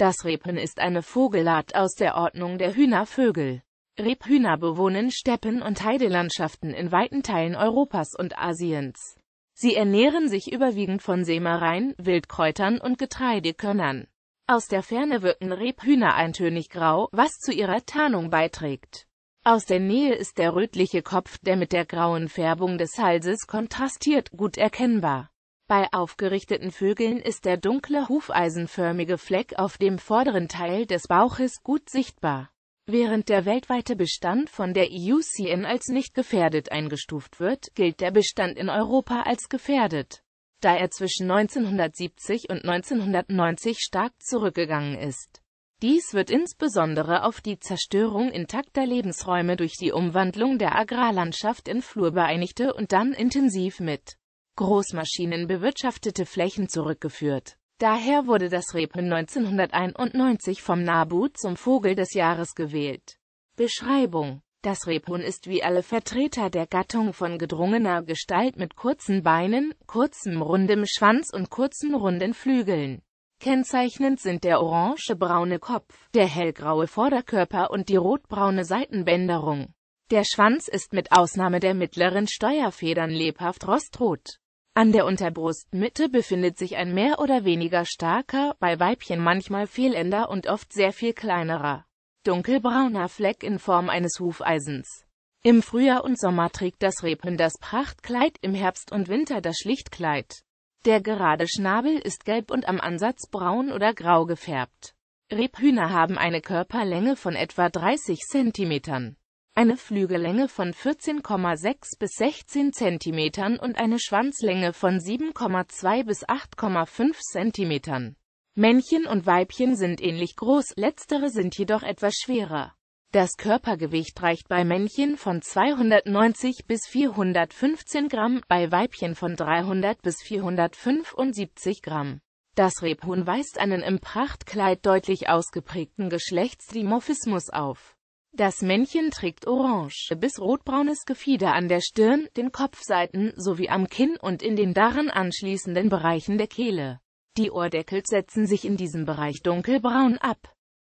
Das Rebhuhn ist eine Vogelart aus der Ordnung der Hühnervögel. Rebhühner bewohnen Steppen- und Heidelandschaften in weiten Teilen Europas und Asiens. Sie ernähren sich überwiegend von Sämereien, Wildkräutern und Getreidekörnern. Aus der Ferne wirken Rebhühner eintönig grau, was zu ihrer Tarnung beiträgt. Aus der Nähe ist der rötliche Kopf, der mit der grauen Färbung des Halses kontrastiert, gut erkennbar. Bei aufgerichteten Vögeln ist der dunkle hufeisenförmige Fleck auf dem vorderen Teil des Bauches gut sichtbar. Während der weltweite Bestand von der IUCN e als nicht gefährdet eingestuft wird, gilt der Bestand in Europa als gefährdet, da er zwischen 1970 und 1990 stark zurückgegangen ist. Dies wird insbesondere auf die Zerstörung intakter Lebensräume durch die Umwandlung der Agrarlandschaft in flurbeeinigte und dann intensiv mit Großmaschinen bewirtschaftete Flächen zurückgeführt. Daher wurde das Rebhuhn 1991 vom NABU zum Vogel des Jahres gewählt. Beschreibung Das Rebhuhn ist wie alle Vertreter der Gattung von gedrungener Gestalt mit kurzen Beinen, kurzem rundem Schwanz und kurzen runden Flügeln. Kennzeichnend sind der orange-braune Kopf, der hellgraue Vorderkörper und die rotbraune Seitenbänderung. Der Schwanz ist mit Ausnahme der mittleren Steuerfedern lebhaft rostrot. An der Unterbrustmitte befindet sich ein mehr oder weniger starker, bei Weibchen manchmal fehlender und oft sehr viel kleinerer, dunkelbrauner Fleck in Form eines Hufeisens. Im Frühjahr und Sommer trägt das Rebhühn das Prachtkleid, im Herbst und Winter das Schlichtkleid. Der gerade Schnabel ist gelb und am Ansatz braun oder grau gefärbt. Rebhühner haben eine Körperlänge von etwa 30 Zentimetern eine Flügellänge von 14,6 bis 16 cm und eine Schwanzlänge von 7,2 bis 8,5 cm. Männchen und Weibchen sind ähnlich groß, letztere sind jedoch etwas schwerer. Das Körpergewicht reicht bei Männchen von 290 bis 415 Gramm, bei Weibchen von 300 bis 475 Gramm. Das Rebhuhn weist einen im Prachtkleid deutlich ausgeprägten Geschlechtsdimorphismus auf. Das Männchen trägt orange bis rotbraunes Gefieder an der Stirn, den Kopfseiten sowie am Kinn und in den daran anschließenden Bereichen der Kehle. Die Ohrdeckel setzen sich in diesem Bereich dunkelbraun ab.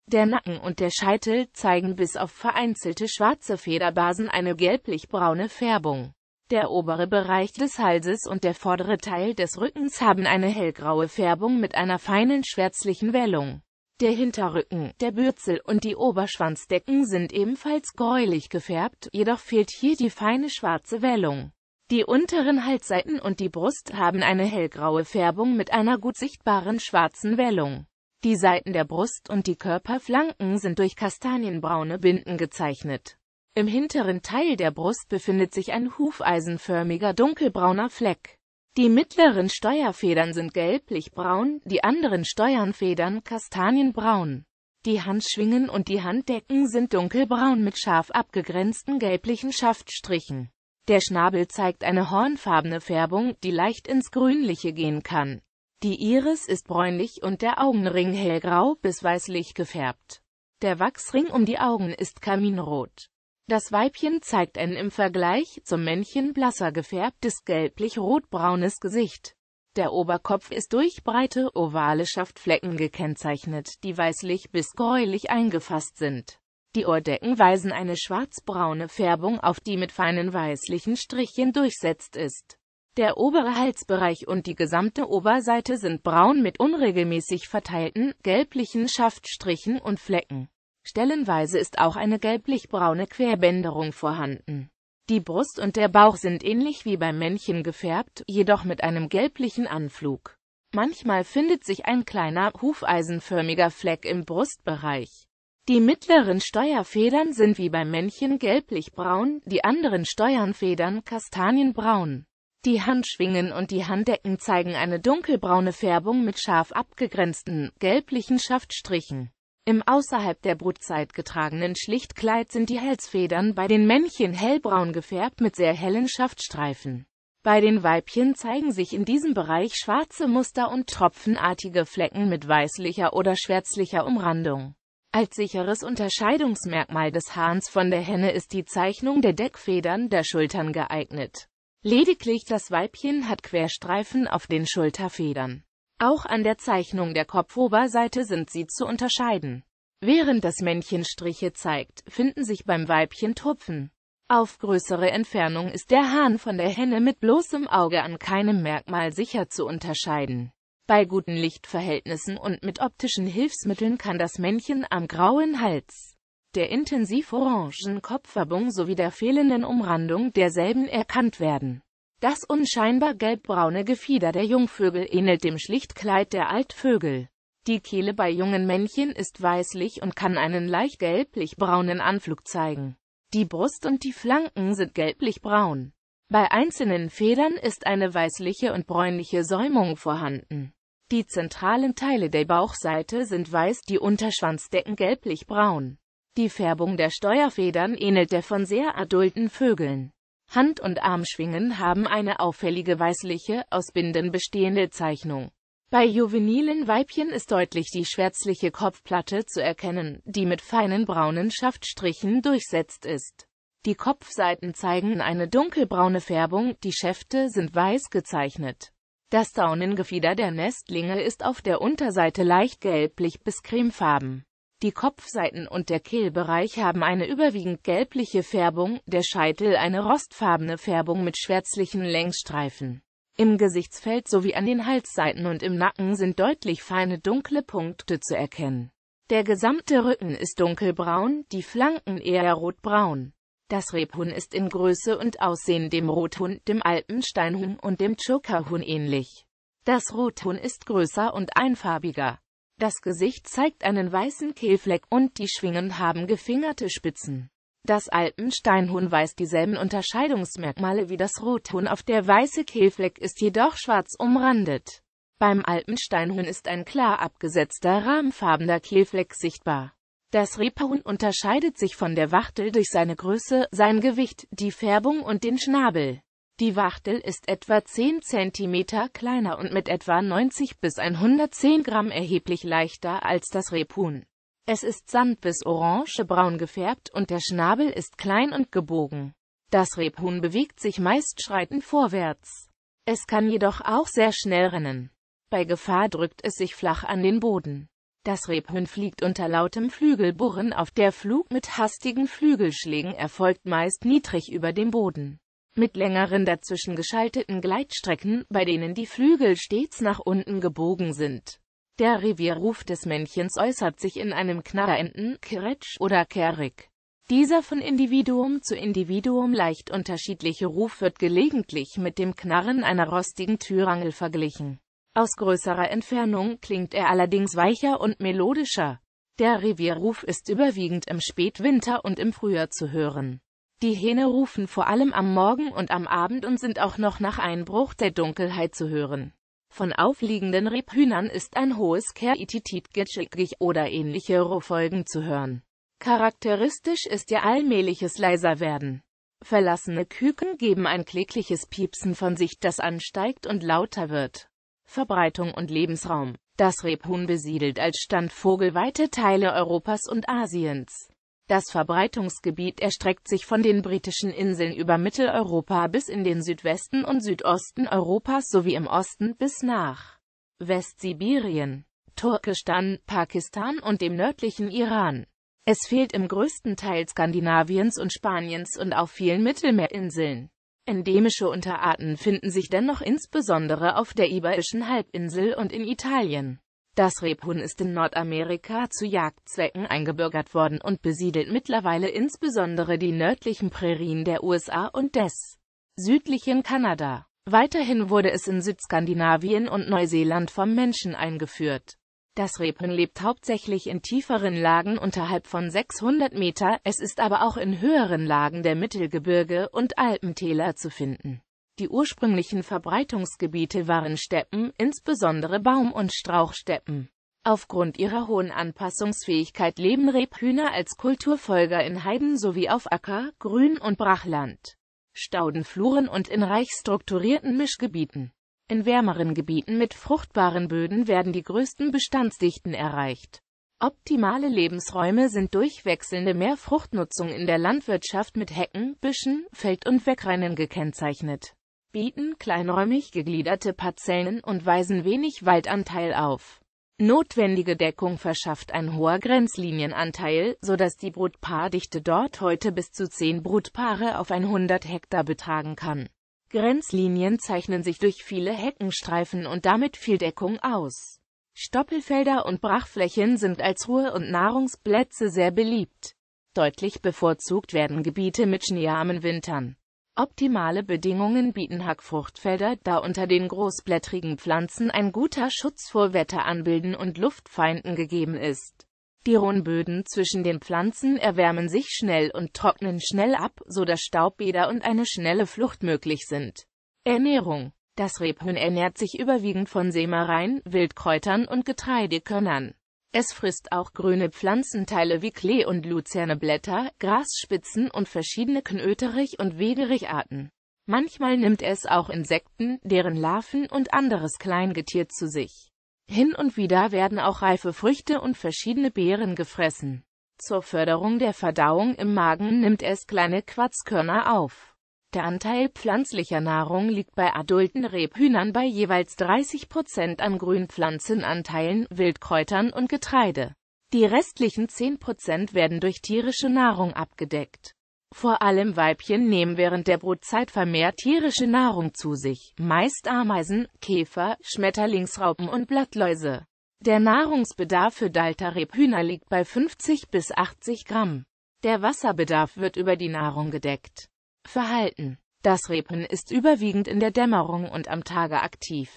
Der Nacken und der Scheitel zeigen bis auf vereinzelte schwarze Federbasen eine gelblich-braune Färbung. Der obere Bereich des Halses und der vordere Teil des Rückens haben eine hellgraue Färbung mit einer feinen schwärzlichen Wellung. Der Hinterrücken, der Bürzel und die Oberschwanzdecken sind ebenfalls gräulich gefärbt, jedoch fehlt hier die feine schwarze Wellung. Die unteren Halsseiten und die Brust haben eine hellgraue Färbung mit einer gut sichtbaren schwarzen Wellung. Die Seiten der Brust und die Körperflanken sind durch kastanienbraune Binden gezeichnet. Im hinteren Teil der Brust befindet sich ein hufeisenförmiger dunkelbrauner Fleck. Die mittleren Steuerfedern sind gelblich-braun, die anderen Steuernfedern kastanienbraun. Die Handschwingen und die Handdecken sind dunkelbraun mit scharf abgegrenzten gelblichen Schaftstrichen. Der Schnabel zeigt eine hornfarbene Färbung, die leicht ins Grünliche gehen kann. Die Iris ist bräunlich und der Augenring hellgrau bis weißlich gefärbt. Der Wachsring um die Augen ist karminrot. Das Weibchen zeigt ein im Vergleich zum Männchen blasser gefärbtes gelblich-rotbraunes Gesicht. Der Oberkopf ist durch breite, ovale Schaftflecken gekennzeichnet, die weißlich bis gräulich eingefasst sind. Die Ohrdecken weisen eine schwarzbraune Färbung auf, die mit feinen weißlichen Strichen durchsetzt ist. Der obere Halsbereich und die gesamte Oberseite sind braun mit unregelmäßig verteilten, gelblichen Schaftstrichen und Flecken. Stellenweise ist auch eine gelblich-braune Querbänderung vorhanden. Die Brust und der Bauch sind ähnlich wie beim Männchen gefärbt, jedoch mit einem gelblichen Anflug. Manchmal findet sich ein kleiner, hufeisenförmiger Fleck im Brustbereich. Die mittleren Steuerfedern sind wie beim Männchen gelblich-braun, die anderen Steuernfedern kastanienbraun. Die Handschwingen und die Handdecken zeigen eine dunkelbraune Färbung mit scharf abgegrenzten, gelblichen Schaftstrichen. Im außerhalb der Brutzeit getragenen Schlichtkleid sind die Halsfedern bei den Männchen hellbraun gefärbt mit sehr hellen Schaftstreifen. Bei den Weibchen zeigen sich in diesem Bereich schwarze Muster und tropfenartige Flecken mit weißlicher oder schwärzlicher Umrandung. Als sicheres Unterscheidungsmerkmal des Hahns von der Henne ist die Zeichnung der Deckfedern der Schultern geeignet. Lediglich das Weibchen hat Querstreifen auf den Schulterfedern. Auch an der Zeichnung der Kopfoberseite sind sie zu unterscheiden. Während das Männchen Striche zeigt, finden sich beim Weibchen Tupfen. Auf größere Entfernung ist der Hahn von der Henne mit bloßem Auge an keinem Merkmal sicher zu unterscheiden. Bei guten Lichtverhältnissen und mit optischen Hilfsmitteln kann das Männchen am grauen Hals, der intensiv orangen Kopfverbung sowie der fehlenden Umrandung derselben erkannt werden. Das unscheinbar gelbbraune Gefieder der Jungvögel ähnelt dem Schlichtkleid der Altvögel. Die Kehle bei jungen Männchen ist weißlich und kann einen leicht gelblich-braunen Anflug zeigen. Die Brust und die Flanken sind gelblich-braun. Bei einzelnen Federn ist eine weißliche und bräunliche Säumung vorhanden. Die zentralen Teile der Bauchseite sind weiß, die Unterschwanzdecken gelblich-braun. Die Färbung der Steuerfedern ähnelt der von sehr adulten Vögeln. Hand- und Armschwingen haben eine auffällige weißliche, aus Binden bestehende Zeichnung. Bei juvenilen Weibchen ist deutlich die schwärzliche Kopfplatte zu erkennen, die mit feinen braunen Schaftstrichen durchsetzt ist. Die Kopfseiten zeigen eine dunkelbraune Färbung, die Schäfte sind weiß gezeichnet. Das Daunengefieder der Nestlinge ist auf der Unterseite leicht gelblich bis cremefarben. Die Kopfseiten und der Kehlbereich haben eine überwiegend gelbliche Färbung, der Scheitel eine rostfarbene Färbung mit schwärzlichen Längsstreifen. Im Gesichtsfeld sowie an den Halsseiten und im Nacken sind deutlich feine dunkle Punkte zu erkennen. Der gesamte Rücken ist dunkelbraun, die Flanken eher rotbraun. Das Rebhuhn ist in Größe und Aussehen dem Rothuhn, dem Alpensteinhuhn und dem Chokerhuhn ähnlich. Das Rothuhn ist größer und einfarbiger. Das Gesicht zeigt einen weißen Kehlfleck und die Schwingen haben gefingerte Spitzen. Das Alpensteinhuhn weist dieselben Unterscheidungsmerkmale wie das Rothuhn auf, der weiße Kehlfleck ist jedoch schwarz umrandet. Beim Alpensteinhuhn ist ein klar abgesetzter rahmfarbener Kehlfleck sichtbar. Das Rebhuhn unterscheidet sich von der Wachtel durch seine Größe, sein Gewicht, die Färbung und den Schnabel. Die Wachtel ist etwa 10 cm kleiner und mit etwa 90 bis 110 Gramm erheblich leichter als das Rebhuhn. Es ist sand- bis orangebraun gefärbt und der Schnabel ist klein und gebogen. Das Rebhuhn bewegt sich meist schreitend vorwärts. Es kann jedoch auch sehr schnell rennen. Bei Gefahr drückt es sich flach an den Boden. Das Rebhuhn fliegt unter lautem Flügelburren auf. Der Flug mit hastigen Flügelschlägen erfolgt meist niedrig über dem Boden mit längeren dazwischen geschalteten Gleitstrecken, bei denen die Flügel stets nach unten gebogen sind. Der Revierruf des Männchens äußert sich in einem knarrenden Kretsch oder Kerrik. Dieser von Individuum zu Individuum leicht unterschiedliche Ruf wird gelegentlich mit dem Knarren einer rostigen Türangel verglichen. Aus größerer Entfernung klingt er allerdings weicher und melodischer. Der Revierruf ist überwiegend im Spätwinter und im Frühjahr zu hören. Die Hähne rufen vor allem am Morgen und am Abend und sind auch noch nach Einbruch der Dunkelheit zu hören. Von aufliegenden Rebhühnern ist ein hohes Kerititit-Getschickrich oder ähnliche Ruhfolgen zu hören. Charakteristisch ist ihr allmähliches Leiserwerden. Verlassene Küken geben ein klägliches Piepsen von sich, das ansteigt und lauter wird. Verbreitung und Lebensraum Das Rebhuhn besiedelt als Standvogel weite Teile Europas und Asiens. Das Verbreitungsgebiet erstreckt sich von den britischen Inseln über Mitteleuropa bis in den Südwesten und Südosten Europas sowie im Osten bis nach Westsibirien, Turkestan, Pakistan und dem nördlichen Iran. Es fehlt im größten Teil Skandinaviens und Spaniens und auf vielen Mittelmeerinseln. Endemische Unterarten finden sich dennoch insbesondere auf der Iberischen Halbinsel und in Italien. Das Rebhuhn ist in Nordamerika zu Jagdzwecken eingebürgert worden und besiedelt mittlerweile insbesondere die nördlichen Prärien der USA und des südlichen Kanada. Weiterhin wurde es in Südskandinavien und Neuseeland vom Menschen eingeführt. Das Rebhuhn lebt hauptsächlich in tieferen Lagen unterhalb von 600 Meter, es ist aber auch in höheren Lagen der Mittelgebirge und Alpentäler zu finden. Die ursprünglichen Verbreitungsgebiete waren Steppen, insbesondere Baum- und Strauchsteppen. Aufgrund ihrer hohen Anpassungsfähigkeit leben Rebhühner als Kulturfolger in Heiden sowie auf Acker, Grün- und Brachland, Staudenfluren und in reich strukturierten Mischgebieten. In wärmeren Gebieten mit fruchtbaren Böden werden die größten Bestandsdichten erreicht. Optimale Lebensräume sind durch wechselnde Mehrfruchtnutzung in der Landwirtschaft mit Hecken, Büschen, Feld- und Wegrennen gekennzeichnet bieten kleinräumig gegliederte Parzellen und weisen wenig Waldanteil auf. Notwendige Deckung verschafft ein hoher Grenzlinienanteil, sodass die Brutpaardichte dort heute bis zu 10 Brutpaare auf 100 Hektar betragen kann. Grenzlinien zeichnen sich durch viele Heckenstreifen und damit viel Deckung aus. Stoppelfelder und Brachflächen sind als Ruhe- und Nahrungsplätze sehr beliebt. Deutlich bevorzugt werden Gebiete mit schneearmen Wintern. Optimale Bedingungen bieten Hackfruchtfelder, da unter den großblättrigen Pflanzen ein guter Schutz vor Wetteranbilden und Luftfeinden gegeben ist. Die Rundböden zwischen den Pflanzen erwärmen sich schnell und trocknen schnell ab, so dass Staubbäder und eine schnelle Flucht möglich sind. Ernährung Das Rebhuhn ernährt sich überwiegend von Sämereien, Wildkräutern und Getreidekörnern. Es frisst auch grüne Pflanzenteile wie Klee- und Luzerneblätter, Grasspitzen und verschiedene Knöterich- und Wegerich-Arten. Manchmal nimmt es auch Insekten, deren Larven und anderes Kleingetier zu sich. Hin und wieder werden auch reife Früchte und verschiedene Beeren gefressen. Zur Förderung der Verdauung im Magen nimmt es kleine Quatzkörner auf. Der Anteil pflanzlicher Nahrung liegt bei adulten Rebhühnern bei jeweils 30 Prozent an Grünpflanzenanteilen, Wildkräutern und Getreide. Die restlichen 10 Prozent werden durch tierische Nahrung abgedeckt. Vor allem Weibchen nehmen während der Brutzeit vermehrt tierische Nahrung zu sich, meist Ameisen, Käfer, Schmetterlingsraupen und Blattläuse. Der Nahrungsbedarf für dalta rebhühner liegt bei 50 bis 80 Gramm. Der Wasserbedarf wird über die Nahrung gedeckt. Verhalten Das Rehpen ist überwiegend in der Dämmerung und am Tage aktiv.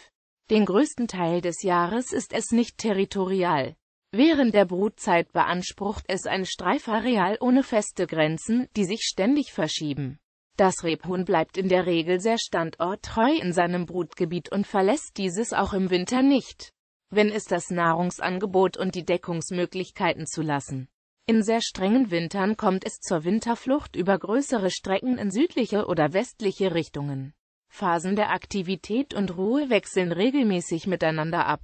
Den größten Teil des Jahres ist es nicht territorial. Während der Brutzeit beansprucht es ein Streifareal ohne feste Grenzen, die sich ständig verschieben. Das Rebhuhn bleibt in der Regel sehr standorttreu in seinem Brutgebiet und verlässt dieses auch im Winter nicht, wenn es das Nahrungsangebot und die Deckungsmöglichkeiten zulassen. In sehr strengen Wintern kommt es zur Winterflucht über größere Strecken in südliche oder westliche Richtungen. Phasen der Aktivität und Ruhe wechseln regelmäßig miteinander ab.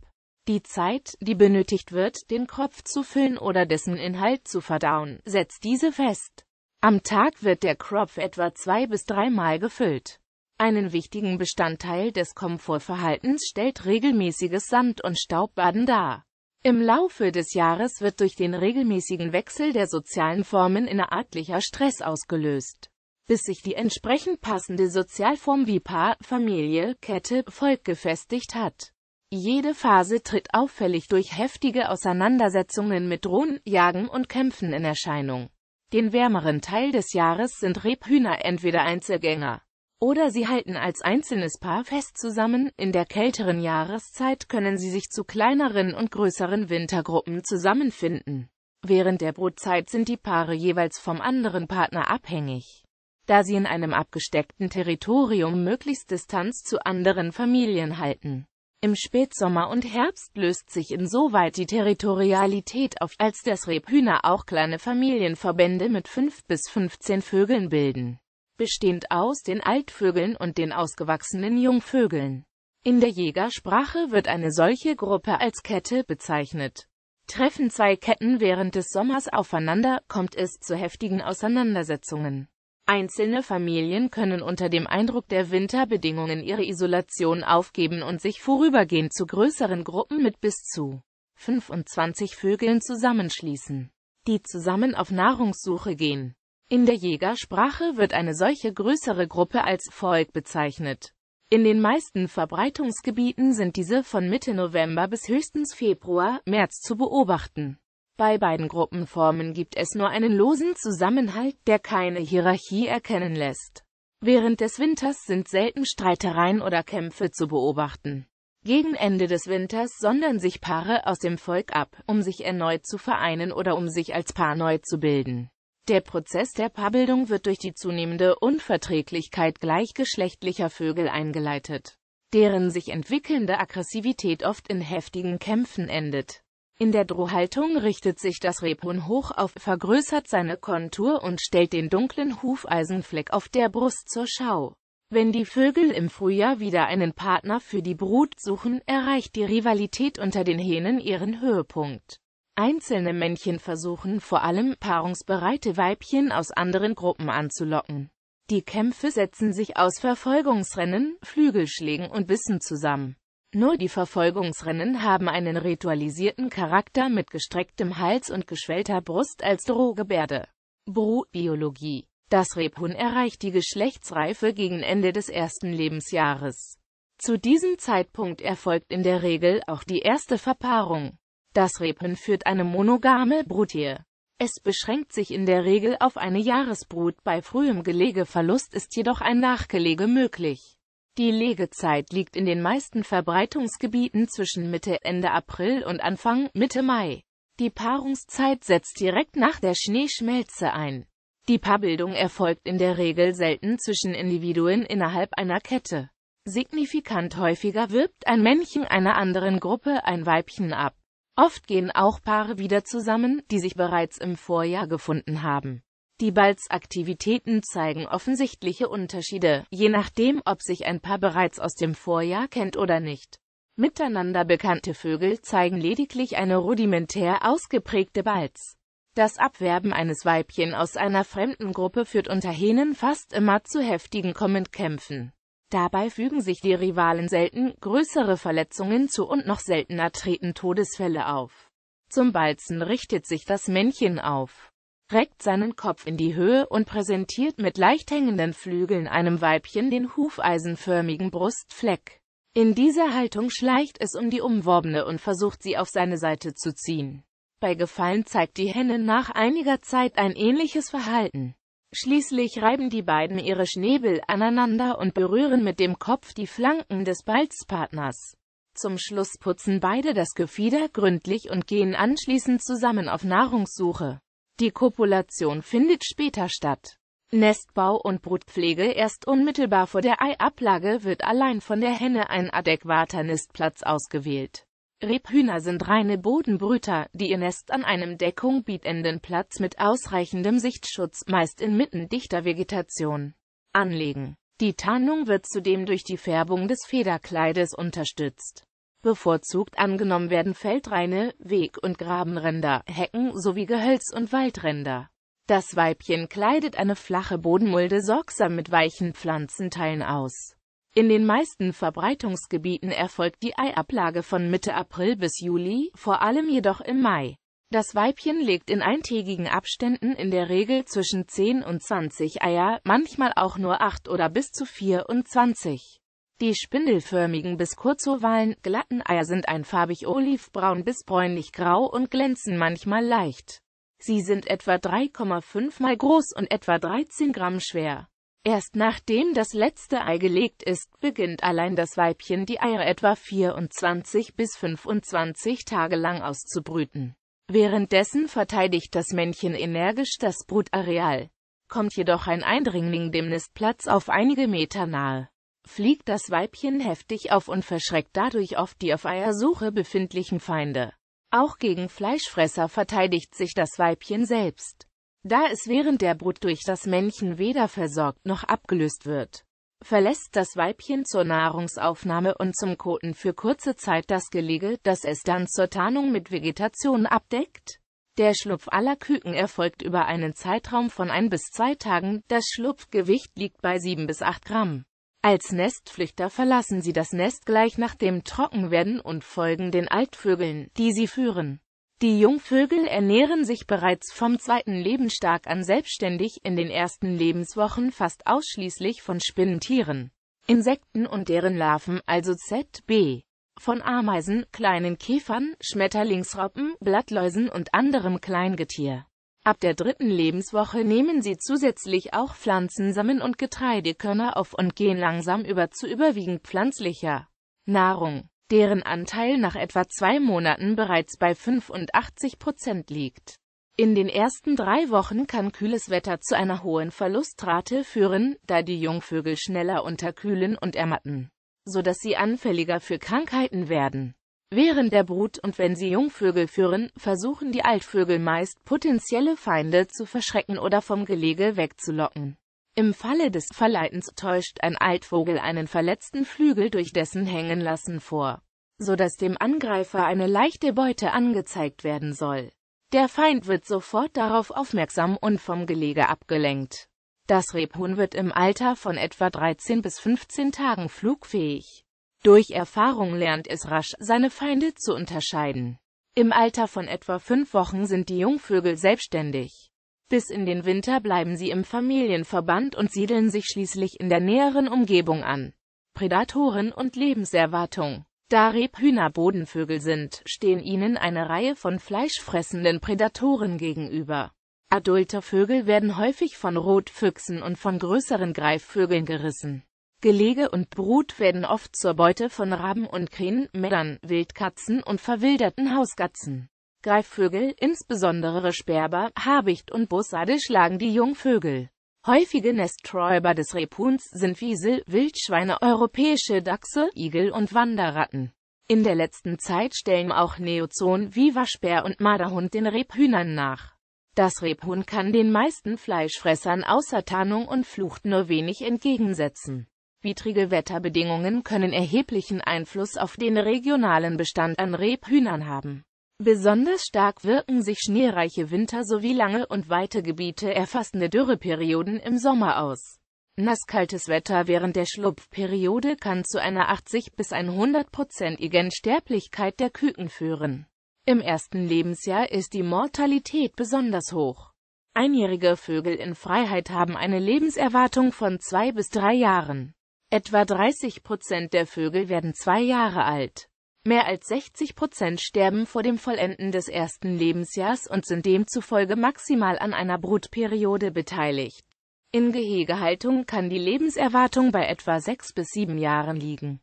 Die Zeit, die benötigt wird, den Kopf zu füllen oder dessen Inhalt zu verdauen, setzt diese fest. Am Tag wird der Kropf etwa zwei bis dreimal gefüllt. Einen wichtigen Bestandteil des Komfortverhaltens stellt regelmäßiges Sand- und Staubbaden dar. Im Laufe des Jahres wird durch den regelmäßigen Wechsel der sozialen Formen innerartlicher Stress ausgelöst, bis sich die entsprechend passende Sozialform wie Paar, Familie, Kette, Volk gefestigt hat. Jede Phase tritt auffällig durch heftige Auseinandersetzungen mit Drohnen, Jagen und Kämpfen in Erscheinung. Den wärmeren Teil des Jahres sind Rebhühner entweder Einzelgänger oder sie halten als einzelnes Paar fest zusammen, in der kälteren Jahreszeit können sie sich zu kleineren und größeren Wintergruppen zusammenfinden. Während der Brutzeit sind die Paare jeweils vom anderen Partner abhängig. Da sie in einem abgesteckten Territorium möglichst Distanz zu anderen Familien halten. Im Spätsommer und Herbst löst sich insoweit die Territorialität auf, als das Rebhühner auch kleine Familienverbände mit 5 bis 15 Vögeln bilden bestehend aus den Altvögeln und den ausgewachsenen Jungvögeln. In der Jägersprache wird eine solche Gruppe als Kette bezeichnet. Treffen zwei Ketten während des Sommers aufeinander, kommt es zu heftigen Auseinandersetzungen. Einzelne Familien können unter dem Eindruck der Winterbedingungen ihre Isolation aufgeben und sich vorübergehend zu größeren Gruppen mit bis zu 25 Vögeln zusammenschließen, die zusammen auf Nahrungssuche gehen. In der Jägersprache wird eine solche größere Gruppe als Volk bezeichnet. In den meisten Verbreitungsgebieten sind diese von Mitte November bis höchstens Februar, März zu beobachten. Bei beiden Gruppenformen gibt es nur einen losen Zusammenhalt, der keine Hierarchie erkennen lässt. Während des Winters sind selten Streitereien oder Kämpfe zu beobachten. Gegen Ende des Winters sondern sich Paare aus dem Volk ab, um sich erneut zu vereinen oder um sich als Paar neu zu bilden. Der Prozess der Paarbildung wird durch die zunehmende Unverträglichkeit gleichgeschlechtlicher Vögel eingeleitet, deren sich entwickelnde Aggressivität oft in heftigen Kämpfen endet. In der Drohhaltung richtet sich das Rebhuhn hoch auf, vergrößert seine Kontur und stellt den dunklen Hufeisenfleck auf der Brust zur Schau. Wenn die Vögel im Frühjahr wieder einen Partner für die Brut suchen, erreicht die Rivalität unter den Hähnen ihren Höhepunkt. Einzelne Männchen versuchen vor allem, paarungsbereite Weibchen aus anderen Gruppen anzulocken. Die Kämpfe setzen sich aus Verfolgungsrennen, Flügelschlägen und Bissen zusammen. Nur die Verfolgungsrennen haben einen ritualisierten Charakter mit gestrecktem Hals und geschwellter Brust als Drohgebärde. Brutbiologie Das Rebhuhn erreicht die Geschlechtsreife gegen Ende des ersten Lebensjahres. Zu diesem Zeitpunkt erfolgt in der Regel auch die erste Verpaarung. Das Reben führt eine monogame Brutje. Es beschränkt sich in der Regel auf eine Jahresbrut, bei frühem Gelegeverlust ist jedoch ein Nachgelege möglich. Die Legezeit liegt in den meisten Verbreitungsgebieten zwischen Mitte Ende April und Anfang Mitte Mai. Die Paarungszeit setzt direkt nach der Schneeschmelze ein. Die Paarbildung erfolgt in der Regel selten zwischen Individuen innerhalb einer Kette. Signifikant häufiger wirbt ein Männchen einer anderen Gruppe ein Weibchen ab. Oft gehen auch Paare wieder zusammen, die sich bereits im Vorjahr gefunden haben. Die Balzaktivitäten zeigen offensichtliche Unterschiede, je nachdem, ob sich ein Paar bereits aus dem Vorjahr kennt oder nicht. Miteinander bekannte Vögel zeigen lediglich eine rudimentär ausgeprägte Balz. Das Abwerben eines Weibchen aus einer fremden Gruppe führt unter Hähnen fast immer zu heftigen Kommentkämpfen. Dabei fügen sich die Rivalen selten, größere Verletzungen zu und noch seltener treten Todesfälle auf. Zum Balzen richtet sich das Männchen auf, reckt seinen Kopf in die Höhe und präsentiert mit leicht hängenden Flügeln einem Weibchen den hufeisenförmigen Brustfleck. In dieser Haltung schleicht es um die Umworbene und versucht sie auf seine Seite zu ziehen. Bei Gefallen zeigt die Henne nach einiger Zeit ein ähnliches Verhalten. Schließlich reiben die beiden ihre Schnäbel aneinander und berühren mit dem Kopf die Flanken des Balzpartners. Zum Schluss putzen beide das Gefieder gründlich und gehen anschließend zusammen auf Nahrungssuche. Die Kopulation findet später statt. Nestbau und Brutpflege erst unmittelbar vor der Eiablage wird allein von der Henne ein adäquater Nistplatz ausgewählt. Rebhühner sind reine Bodenbrüter, die ihr Nest an einem Deckung bietenden Platz mit ausreichendem Sichtschutz, meist inmitten dichter Vegetation, anlegen. Die Tarnung wird zudem durch die Färbung des Federkleides unterstützt. Bevorzugt angenommen werden Feldreine, Weg- und Grabenränder, Hecken sowie Gehölz- und Waldränder. Das Weibchen kleidet eine flache Bodenmulde sorgsam mit weichen Pflanzenteilen aus. In den meisten Verbreitungsgebieten erfolgt die Eiablage von Mitte April bis Juli, vor allem jedoch im Mai. Das Weibchen legt in eintägigen Abständen in der Regel zwischen 10 und 20 Eier, manchmal auch nur 8 oder bis zu 24. Die spindelförmigen bis kurzovalen, glatten Eier sind einfarbig olivbraun bis bräunlich-grau und glänzen manchmal leicht. Sie sind etwa 3,5 mal groß und etwa 13 Gramm schwer. Erst nachdem das letzte Ei gelegt ist, beginnt allein das Weibchen die Eier etwa 24 bis 25 Tage lang auszubrüten. Währenddessen verteidigt das Männchen energisch das Brutareal. Kommt jedoch ein Eindringling dem Nistplatz auf einige Meter nahe, fliegt das Weibchen heftig auf und verschreckt dadurch oft die auf Eiersuche befindlichen Feinde. Auch gegen Fleischfresser verteidigt sich das Weibchen selbst. Da es während der Brut durch das Männchen weder versorgt noch abgelöst wird, verlässt das Weibchen zur Nahrungsaufnahme und zum Koten für kurze Zeit das Gelege, das es dann zur Tarnung mit Vegetation abdeckt. Der Schlupf aller Küken erfolgt über einen Zeitraum von ein bis zwei Tagen, das Schlupfgewicht liegt bei sieben bis acht Gramm. Als Nestflüchter verlassen sie das Nest gleich nach dem Trockenwerden und folgen den Altvögeln, die sie führen. Die Jungvögel ernähren sich bereits vom zweiten Leben stark an selbstständig in den ersten Lebenswochen fast ausschließlich von Spinnentieren, Insekten und deren Larven, also ZB, von Ameisen, kleinen Käfern, Schmetterlingsraupen, Blattläusen und anderem Kleingetier. Ab der dritten Lebenswoche nehmen sie zusätzlich auch Pflanzensamen und Getreidekörner auf und gehen langsam über zu überwiegend pflanzlicher Nahrung deren Anteil nach etwa zwei Monaten bereits bei 85 Prozent liegt. In den ersten drei Wochen kann kühles Wetter zu einer hohen Verlustrate führen, da die Jungvögel schneller unterkühlen und ermatten, sodass sie anfälliger für Krankheiten werden. Während der Brut und wenn sie Jungvögel führen, versuchen die Altvögel meist potenzielle Feinde zu verschrecken oder vom Gelege wegzulocken. Im Falle des Verleitens täuscht ein Altvogel einen verletzten Flügel durch dessen Hängenlassen vor, so dass dem Angreifer eine leichte Beute angezeigt werden soll. Der Feind wird sofort darauf aufmerksam und vom Gelege abgelenkt. Das Rebhuhn wird im Alter von etwa 13 bis 15 Tagen flugfähig. Durch Erfahrung lernt es rasch, seine Feinde zu unterscheiden. Im Alter von etwa fünf Wochen sind die Jungvögel selbstständig. Bis in den Winter bleiben sie im Familienverband und siedeln sich schließlich in der näheren Umgebung an. Predatoren und Lebenserwartung Da Rebhühner Bodenvögel sind, stehen ihnen eine Reihe von fleischfressenden Predatoren gegenüber. Adulte Vögel werden häufig von Rotfüchsen und von größeren Greifvögeln gerissen. Gelege und Brut werden oft zur Beute von Raben und Krähen, Mädern, Wildkatzen und verwilderten Hausgatzen. Greifvögel, insbesondere Sperber, Habicht und Bussarde schlagen die Jungvögel. Häufige Nesträuber des Repuns sind Wiesel, Wildschweine, europäische Dachse, Igel und Wanderratten. In der letzten Zeit stellen auch Neozon wie Waschbär und Marderhund den Rebhühnern nach. Das Rebhuhn kann den meisten Fleischfressern außer Tarnung und Flucht nur wenig entgegensetzen. Widrige Wetterbedingungen können erheblichen Einfluss auf den regionalen Bestand an Rebhühnern haben. Besonders stark wirken sich schneereiche Winter sowie lange und weite Gebiete erfassende Dürreperioden im Sommer aus. Nasskaltes Wetter während der Schlupfperiode kann zu einer 80 bis 100-prozentigen Sterblichkeit der Küken führen. Im ersten Lebensjahr ist die Mortalität besonders hoch. Einjährige Vögel in Freiheit haben eine Lebenserwartung von zwei bis drei Jahren. Etwa 30 Prozent der Vögel werden zwei Jahre alt. Mehr als 60 Prozent sterben vor dem Vollenden des ersten Lebensjahrs und sind demzufolge maximal an einer Brutperiode beteiligt. In Gehegehaltung kann die Lebenserwartung bei etwa sechs bis sieben Jahren liegen.